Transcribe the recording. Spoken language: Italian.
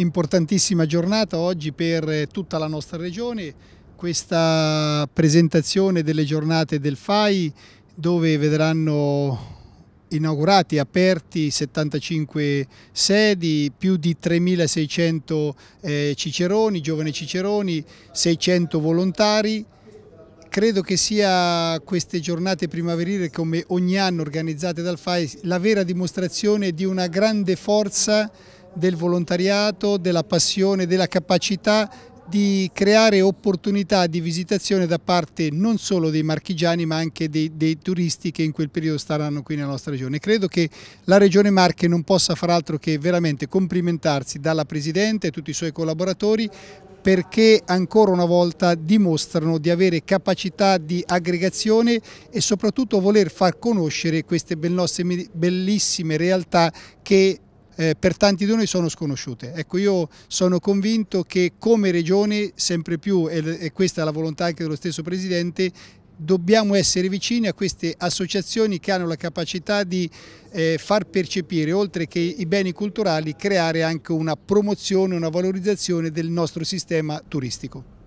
importantissima giornata oggi per eh, tutta la nostra regione, questa presentazione delle giornate del FAI dove vedranno inaugurati e aperti 75 sedi, più di 3.600 eh, ciceroni, giovani ciceroni, 600 volontari. Credo che sia queste giornate primaverili come ogni anno organizzate dal FAI la vera dimostrazione di una grande forza del volontariato, della passione, della capacità di creare opportunità di visitazione da parte non solo dei marchigiani ma anche dei, dei, turisti che in quel periodo staranno qui nella nostra regione. Credo che la regione Marche non possa far altro che veramente complimentarsi dalla Presidente e tutti i suoi collaboratori perché ancora una volta dimostrano di avere capacità di aggregazione e soprattutto voler far conoscere queste bellissime realtà che eh, per tanti di noi sono sconosciute. Ecco, io sono convinto che come Regione sempre più, e questa è la volontà anche dello stesso Presidente, dobbiamo essere vicini a queste associazioni che hanno la capacità di eh, far percepire, oltre che i beni culturali, creare anche una promozione, una valorizzazione del nostro sistema turistico.